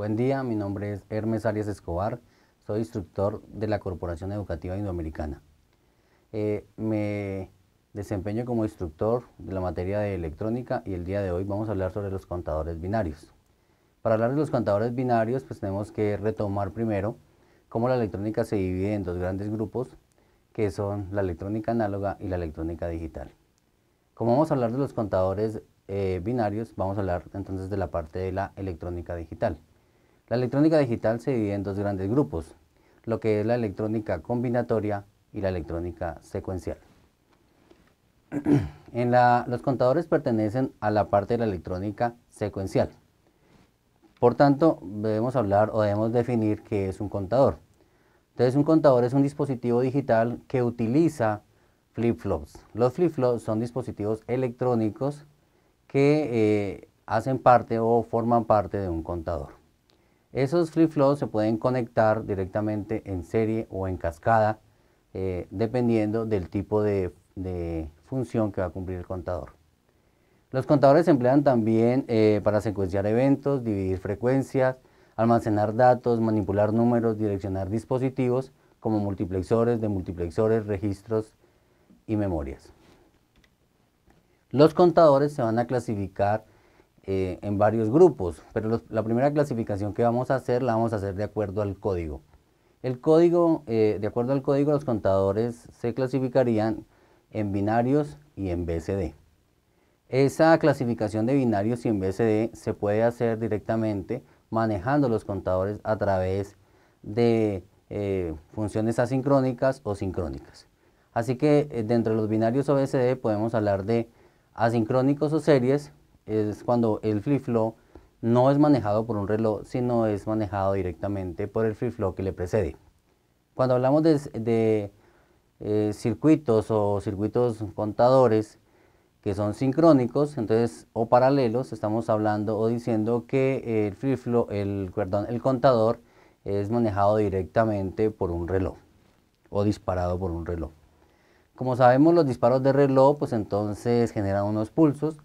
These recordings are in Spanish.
Buen día, mi nombre es Hermes Arias Escobar, soy instructor de la Corporación Educativa Indoamericana. Eh, me desempeño como instructor de la materia de electrónica y el día de hoy vamos a hablar sobre los contadores binarios. Para hablar de los contadores binarios, pues tenemos que retomar primero cómo la electrónica se divide en dos grandes grupos, que son la electrónica análoga y la electrónica digital. Como vamos a hablar de los contadores eh, binarios, vamos a hablar entonces de la parte de la electrónica digital. La electrónica digital se divide en dos grandes grupos, lo que es la electrónica combinatoria y la electrónica secuencial. en los contadores pertenecen a la parte de la electrónica secuencial. Por tanto, debemos hablar o debemos definir qué es un contador. Entonces, un contador es un dispositivo digital que utiliza flip-flops. Los flip-flops son dispositivos electrónicos que eh, hacen parte o forman parte de un contador. Esos flip-flops se pueden conectar directamente en serie o en cascada, eh, dependiendo del tipo de, función que va a cumplir el contador. Los contadores se emplean también eh, para secuenciar eventos, dividir frecuencias, almacenar datos, manipular números, direccionar dispositivos como multiplexores, demultiplexores, registros y memorias. Los contadores se van a clasificar eh, en varios grupos, pero la primera clasificación que vamos a hacer la vamos a hacer de acuerdo al código. El código, eh, de acuerdo al código, los contadores se clasificarían en binarios y en BCD. Esa clasificación de binarios y en BCD se puede hacer directamente manejando los contadores a través de eh, funciones asincrónicas o sincrónicas. Así que dentro de los binarios o BCD podemos hablar de asincrónicos o series, es cuando el free flow no es manejado por un reloj, sino es manejado directamente por el free flow que le precede. Cuando hablamos de, eh, circuitos o circuitos contadores que son sincrónicos, entonces o paralelos, estamos hablando o diciendo que el el contador es manejado directamente por un reloj o disparado por un reloj. Como sabemos los disparos de reloj pues entonces generan unos pulsos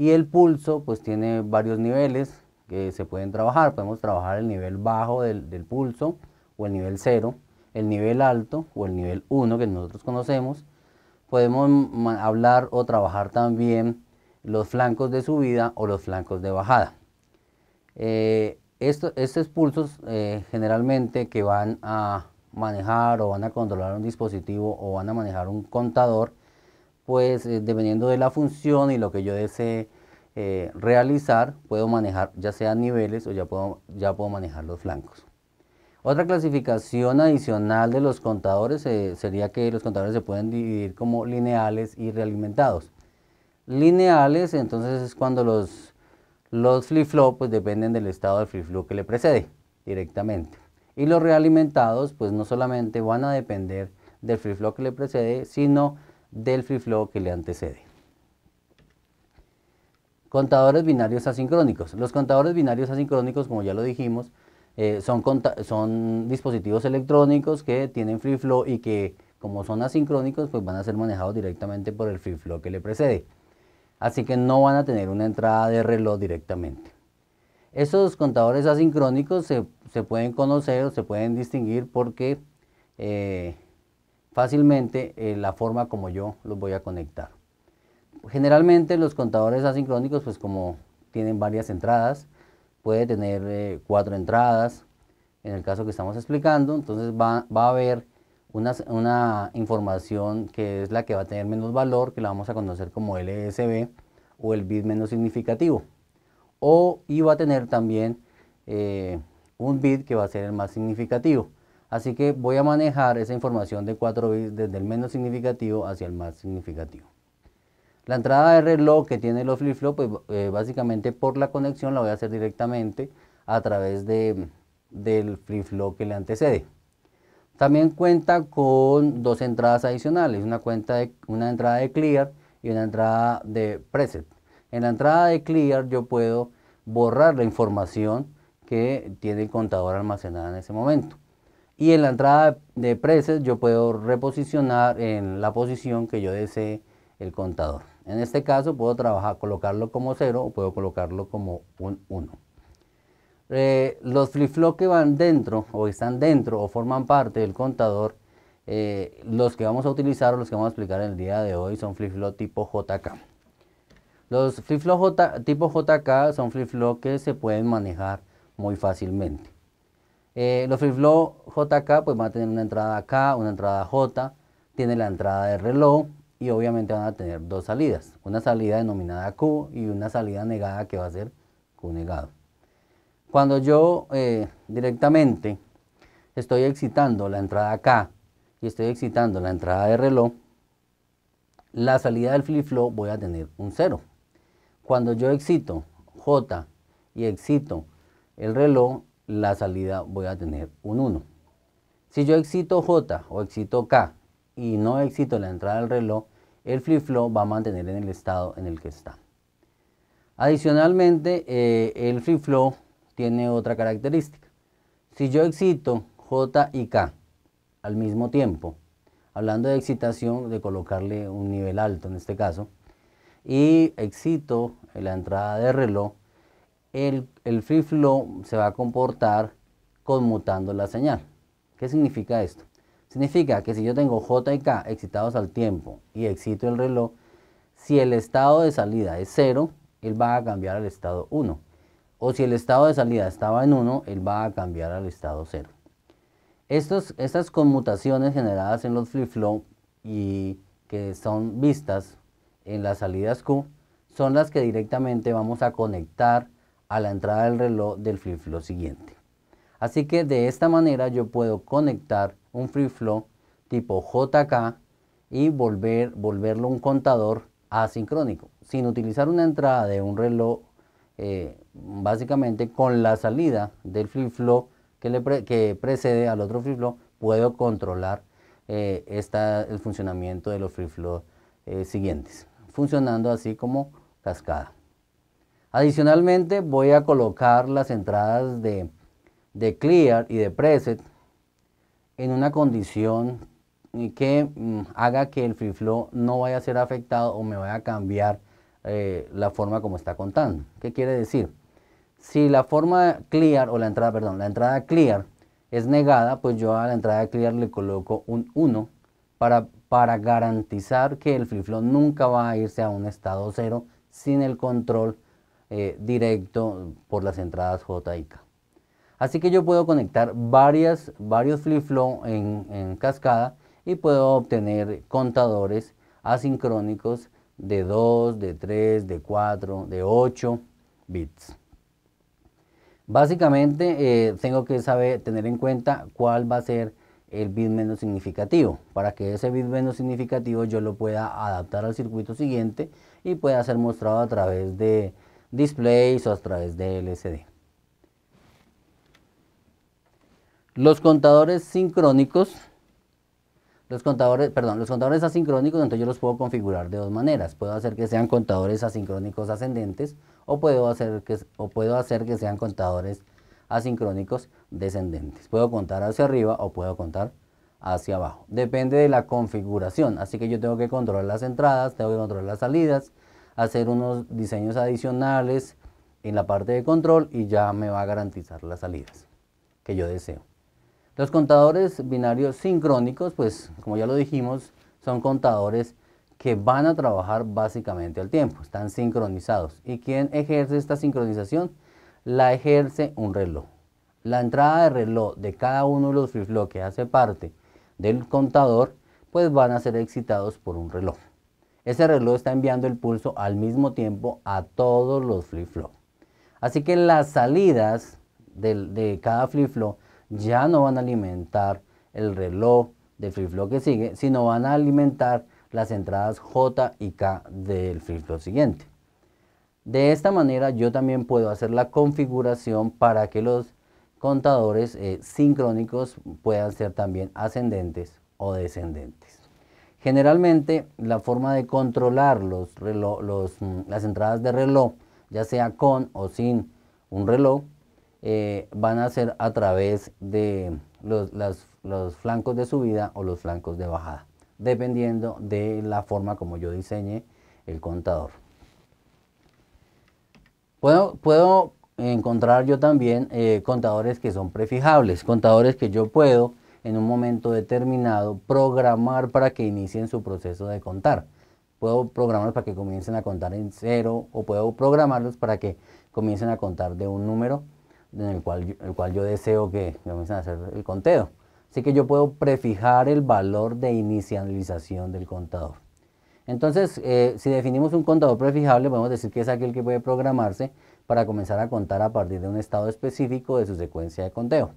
y el pulso pues tiene varios niveles que se pueden trabajar. Podemos trabajar el nivel bajo del, pulso o el nivel 0, el nivel alto o el nivel 1 que nosotros conocemos. Podemos hablar o trabajar también los flancos de subida o los flancos de bajada. Eh, estos pulsos eh, generalmente que van a manejar o van a controlar un dispositivo o van a manejar un contador pues eh, dependiendo de la función y lo que yo desee eh, realizar, puedo manejar ya sea niveles o ya puedo, ya puedo manejar los flancos. Otra clasificación adicional de los contadores eh, sería que los contadores se pueden dividir como lineales y realimentados. Lineales entonces es cuando los, los flip flops pues, dependen del estado del flip-flop que le precede directamente. Y los realimentados pues no solamente van a depender del flip-flop que le precede, sino del free flow que le antecede. Contadores binarios asincrónicos. Los contadores binarios asincrónicos, como ya lo dijimos, eh, son, son dispositivos electrónicos que tienen free flow y que como son asincrónicos, pues van a ser manejados directamente por el free flow que le precede. Así que no van a tener una entrada de reloj directamente. Esos contadores asincrónicos se, pueden conocer o se pueden distinguir porque eh, fácilmente eh, la forma como yo los voy a conectar. Generalmente los contadores asincrónicos, pues como tienen varias entradas, puede tener eh, cuatro entradas, en el caso que estamos explicando, entonces va, a haber una, información que es la que va a tener menos valor, que la vamos a conocer como LSB o el bit menos significativo. O, y va a tener también eh, un bit que va a ser el más significativo. Así que voy a manejar esa información de 4 bits desde el menos significativo hacia el más significativo. La entrada de reloj que tiene los flip flops pues, eh, básicamente por la conexión la voy a hacer directamente a través del flip-flop que le antecede. También cuenta con dos entradas adicionales, una, cuenta de, una entrada de clear y una entrada de preset. En la entrada de clear yo puedo borrar la información que tiene el contador almacenada en ese momento. Y en la entrada de preset yo puedo reposicionar en la posición que yo desee el contador. En este caso puedo trabajar, colocarlo como 0 o puedo colocarlo como un 1. Eh, los flip flops que van dentro o están dentro o forman parte del contador, eh, los que vamos a utilizar o los que vamos a explicar en el día de hoy son flip-flop tipo JK. Los flip flops tipo JK son flip flops que se pueden manejar muy fácilmente. Eh, los flip JK pues van a tener una entrada K, una entrada J, tiene la entrada de reloj y obviamente van a tener dos salidas, una salida denominada Q y una salida negada que va a ser Q negado. Cuando yo eh, directamente estoy excitando la entrada K y estoy excitando la entrada de reloj, la salida del flip-flop voy a tener un 0. Cuando yo excito J y excito el reloj, la salida voy a tener un 1. Si yo excito J o excito K y no excito la entrada del reloj, el flip-flop va a mantener en el estado en el que está. Adicionalmente, eh, el flip-flop tiene otra característica. Si yo excito J y K al mismo tiempo, hablando de excitación, de colocarle un nivel alto en este caso, y excito la entrada de reloj, el, free flow se va a comportar conmutando la señal. ¿Qué significa esto? Significa que si yo tengo J y K excitados al tiempo y excito el reloj, si el estado de salida es 0, él va a cambiar al estado 1. O si el estado de salida estaba en 1, él va a cambiar al estado 0. Estos, estas conmutaciones generadas en los flip flow y que son vistas en las salidas Q son las que directamente vamos a conectar a la entrada del reloj del flip flow siguiente. Así que de esta manera yo puedo conectar un free flow tipo JK y volver, volverlo un contador asincrónico, sin utilizar una entrada de un reloj eh, básicamente con la salida del free flow que, le que precede al otro free flow puedo controlar eh, el funcionamiento de los free flow eh, siguientes, funcionando así como cascada. Adicionalmente voy a colocar las entradas de, clear y de preset en una condición que mm, haga que el free flow no vaya a ser afectado o me vaya a cambiar eh, la forma como está contando. ¿Qué quiere decir? Si la forma clear o la entrada, perdón, la entrada clear es negada, pues yo a la entrada clear le coloco un 1 para, garantizar que el free flow nunca va a irse a un estado cero sin el control eh, directo por las entradas J y K. Así que yo puedo conectar varias, varios flip flow en, cascada y puedo obtener contadores asincrónicos de 2, de 3, de 4, de 8 bits. Básicamente eh, tengo que saber, tener en cuenta cuál va a ser el bit menos significativo para que ese bit menos significativo yo lo pueda adaptar al circuito siguiente y pueda ser mostrado a través de displays o a través de LCD. Los contadores sincrónicos, los contadores, perdón, los contadores asincrónicos, entonces yo los puedo configurar de dos maneras. Puedo hacer que sean contadores asincrónicos ascendentes o puedo hacer que, o puedo hacer que sean contadores asincrónicos descendentes. Puedo contar hacia arriba o puedo contar hacia abajo. Depende de la configuración, así que yo tengo que controlar las entradas, tengo que controlar las salidas, hacer unos diseños adicionales en la parte de control y ya me va a garantizar las salidas que yo deseo. Los contadores binarios sincrónicos, pues como ya lo dijimos, son contadores que van a trabajar básicamente al tiempo, están sincronizados. ¿Y quien ejerce esta sincronización? La ejerce un reloj. La entrada de reloj de cada uno de los flip que hace parte del contador, pues van a ser excitados por un reloj. Ese reloj está enviando el pulso al mismo tiempo a todos los flip flops Así que las salidas de, cada flip-flop ya no van a alimentar el reloj de flip-flop que sigue, sino van a alimentar las entradas J y K del flip-flop siguiente. De esta manera yo también puedo hacer la configuración para que los contadores eh, sincrónicos puedan ser también ascendentes o descendentes. Generalmente la forma de controlar los mm, las entradas de reloj, ya sea con o sin un reloj, eh, van a ser a través de los, flancos de subida o los flancos de bajada, dependiendo de la forma como yo diseñe el contador. Puedo, encontrar yo también eh, contadores que son prefijables, contadores que yo puedo en un momento determinado, programar para que inicien su proceso de contar. Puedo programarlos para que comiencen a contar en cero o puedo programarlos para que comiencen a contar de un número en el cual, yo, el cual yo deseo que comiencen a hacer el conteo. Así que yo puedo prefijar el valor de inicialización del contador. Entonces, eh, si definimos un contador prefijable, podemos decir que es aquel que puede programarse para comenzar a contar a partir de un estado específico de su secuencia de conteo.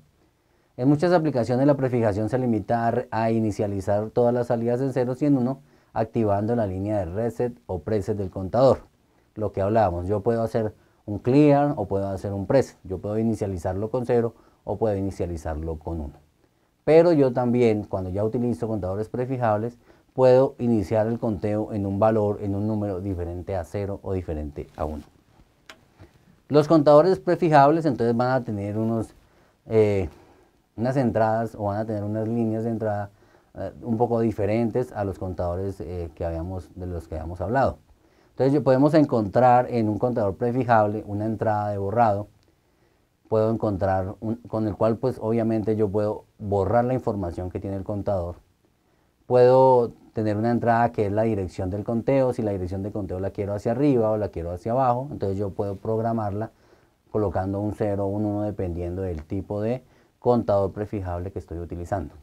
En muchas aplicaciones la prefijación se limita a, inicializar todas las salidas en 0 y en 1, activando la línea de reset o preset del contador. Lo que hablábamos, yo puedo hacer un clear o puedo hacer un preset. Yo puedo inicializarlo con 0 o puedo inicializarlo con 1. Pero yo también, cuando ya utilizo contadores prefijables, puedo iniciar el conteo en un valor, en un número diferente a 0 o diferente a 1. Los contadores prefijables entonces van a tener unos... Eh, unas entradas o van a tener unas líneas de entrada eh, un poco diferentes a los contadores eh, que habíamos, de los que habíamos hablado. Entonces podemos encontrar en un contador prefijable una entrada de borrado, puedo encontrar con el cual pues obviamente yo puedo borrar la información que tiene el contador, puedo tener una entrada que es la dirección del conteo, si la dirección del conteo la quiero hacia arriba o la quiero hacia abajo, entonces yo puedo programarla colocando un 0 o un 1 dependiendo del tipo de contador prefijable que estoy utilizando.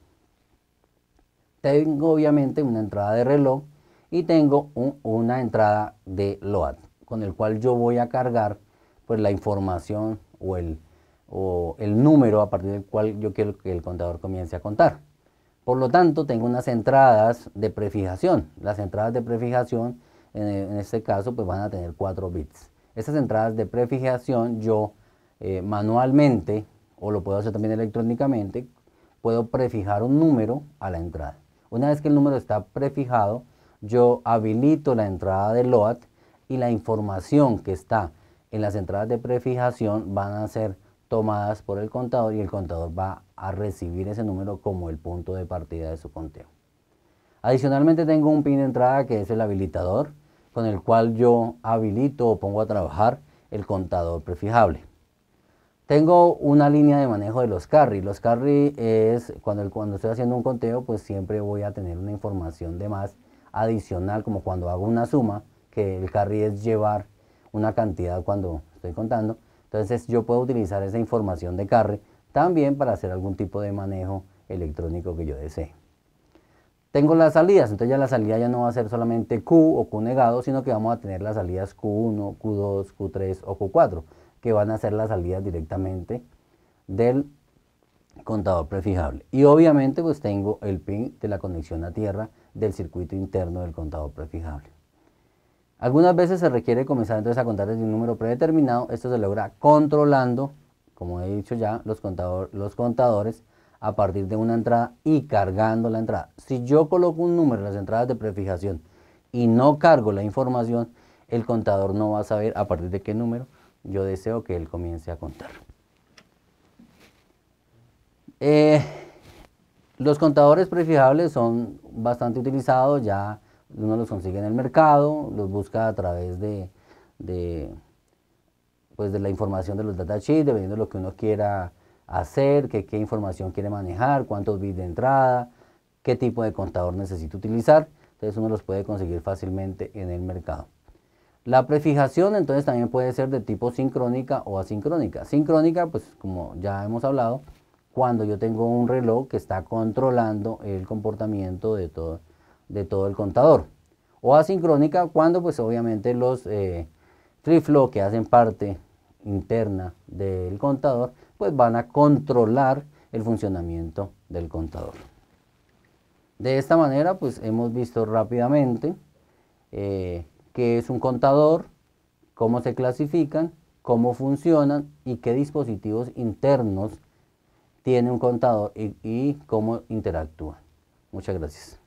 Tengo obviamente una entrada de reloj y tengo una entrada de load con el cual yo voy a cargar pues la información o el, o el número a partir del cual yo quiero que el contador comience a contar. Por lo tanto, tengo unas entradas de prefijación. Las entradas de prefijación, en, este caso, pues van a tener 4 bits. Estas entradas de prefijación yo eh, manualmente o lo puedo hacer también electrónicamente, puedo prefijar un número a la entrada. Una vez que el número está prefijado, yo habilito la entrada de LOAD y la información que está en las entradas de prefijación van a ser tomadas por el contador y el contador va a recibir ese número como el punto de partida de su conteo. Adicionalmente tengo un pin de entrada que es el habilitador con el cual yo habilito o pongo a trabajar el contador prefijable. Tengo una línea de manejo de los carry. Los carry es cuando, cuando estoy haciendo un conteo, pues siempre voy a tener una información de más adicional, como cuando hago una suma, que el carry es llevar una cantidad cuando estoy contando. Entonces yo puedo utilizar esa información de carry también para hacer algún tipo de manejo electrónico que yo desee. Tengo las salidas, entonces ya la salida ya no va a ser solamente Q o Q negado, sino que vamos a tener las salidas Q1, Q2, Q3 o Q4 que van a ser las salidas directamente del contador prefijable. Y obviamente pues tengo el pin de la conexión a tierra del circuito interno del contador prefijable. Algunas veces se requiere comenzar entonces a contar desde un número predeterminado. Esto se logra controlando, como he dicho ya, los, los contadores a partir de una entrada y cargando la entrada. Si yo coloco un número en las entradas de prefijación y no cargo la información, el contador no va a saber a partir de qué número yo deseo que él comience a contar. Eh, los contadores prefijables son bastante utilizados, ya uno los consigue en el mercado, los busca a través de, pues de la información de los datasheets, dependiendo de lo que uno quiera hacer, qué información quiere manejar, cuántos bits de entrada, qué tipo de contador necesita utilizar. Entonces uno los puede conseguir fácilmente en el mercado. La prefijación entonces también puede ser de tipo sincrónica o asincrónica. Sincrónica, pues como ya hemos hablado, cuando yo tengo un reloj que está controlando el comportamiento de todo, de todo el contador. O asincrónica cuando pues obviamente los eh, que hacen parte interna del contador pues van a controlar el funcionamiento del contador. De esta manera pues hemos visto rápidamente eh, qué es un contador, cómo se clasifican, cómo funcionan y qué dispositivos internos tiene un contador y, cómo interactúa. Muchas gracias.